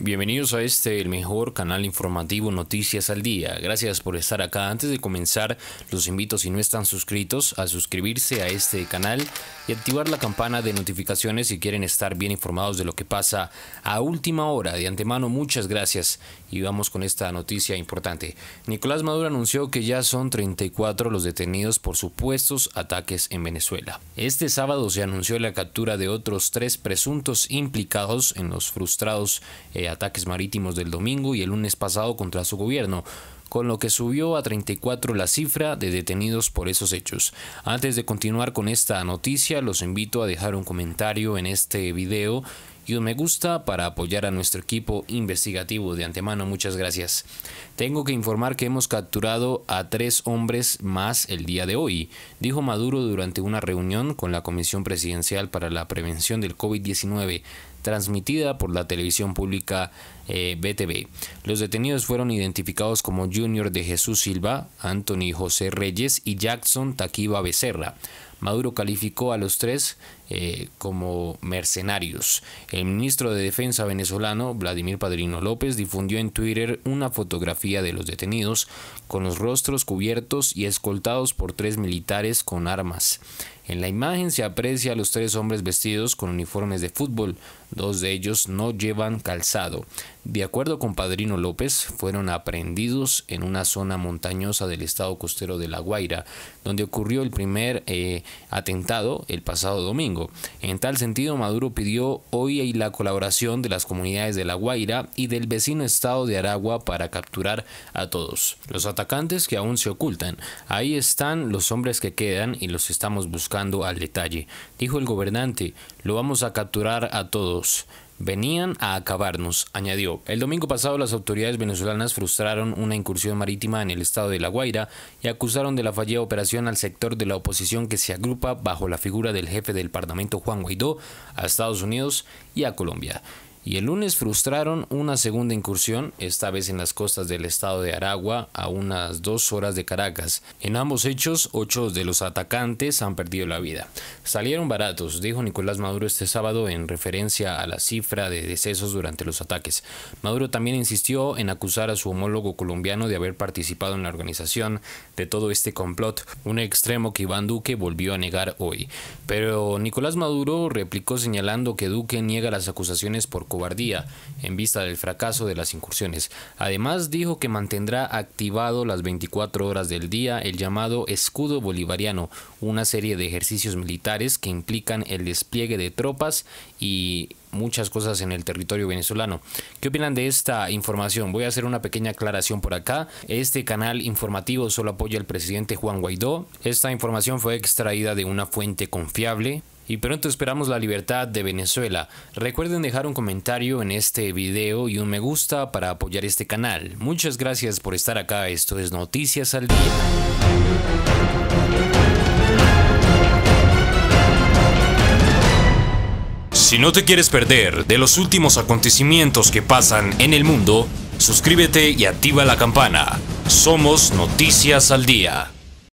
Bienvenidos a este, el mejor canal informativo Noticias al Día. Gracias por estar acá. Antes de comenzar, los invito, si no están suscritos, a suscribirse a este canal y activar la campana de notificaciones si quieren estar bien informados de lo que pasa a última hora. De antemano, muchas gracias y vamos con esta noticia importante. Nicolás Maduro anunció que ya son 34 los detenidos por supuestos ataques en Venezuela. Este sábado se anunció la captura de otros tres presuntos implicados en los frustrados eh, ataques marítimos del domingo y el lunes pasado contra su gobierno, con lo que subió a 34 la cifra de detenidos por esos hechos. Antes de continuar con esta noticia, los invito a dejar un comentario en este video me gusta para apoyar a nuestro equipo investigativo. De antemano, muchas gracias. Tengo que informar que hemos capturado a tres hombres más el día de hoy, dijo Maduro durante una reunión con la Comisión Presidencial para la Prevención del COVID-19 transmitida por la televisión pública eh, BTV. Los detenidos fueron identificados como Junior de Jesús Silva, Anthony José Reyes y Jackson Taquiba Becerra. Maduro calificó a los tres eh, como mercenarios. El ministro de Defensa venezolano, Vladimir Padrino López, difundió en Twitter una fotografía de los detenidos con los rostros cubiertos y escoltados por tres militares con armas. En la imagen se aprecia a los tres hombres vestidos con uniformes de fútbol, dos de ellos no llevan calzado. De acuerdo con Padrino López, fueron aprehendidos en una zona montañosa del estado costero de La Guaira, donde ocurrió el primer eh, atentado el pasado domingo. En tal sentido, Maduro pidió hoy la colaboración de las comunidades de La Guaira y del vecino estado de Aragua para capturar a todos. Los atacantes que aún se ocultan. Ahí están los hombres que quedan y los estamos buscando al detalle. Dijo el gobernante, lo vamos a capturar a todos. Venían a acabarnos, añadió. El domingo pasado las autoridades venezolanas frustraron una incursión marítima en el estado de La Guaira y acusaron de la fallida operación al sector de la oposición que se agrupa bajo la figura del jefe del Parlamento Juan Guaidó a Estados Unidos y a Colombia y el lunes frustraron una segunda incursión, esta vez en las costas del estado de Aragua, a unas dos horas de Caracas. En ambos hechos, ocho de los atacantes han perdido la vida. Salieron baratos, dijo Nicolás Maduro este sábado en referencia a la cifra de decesos durante los ataques. Maduro también insistió en acusar a su homólogo colombiano de haber participado en la organización de todo este complot, un extremo que Iván Duque volvió a negar hoy. Pero Nicolás Maduro replicó señalando que Duque niega las acusaciones por cobardía en vista del fracaso de las incursiones. Además dijo que mantendrá activado las 24 horas del día el llamado escudo bolivariano, una serie de ejercicios militares que implican el despliegue de tropas y muchas cosas en el territorio venezolano. ¿Qué opinan de esta información? Voy a hacer una pequeña aclaración por acá. Este canal informativo solo apoya al presidente Juan Guaidó. Esta información fue extraída de una fuente confiable y pronto esperamos la libertad de Venezuela. Recuerden dejar un comentario en este video y un me gusta para apoyar este canal. Muchas gracias por estar acá, esto es Noticias al Día. Si no te quieres perder de los últimos acontecimientos que pasan en el mundo, suscríbete y activa la campana. Somos Noticias al Día.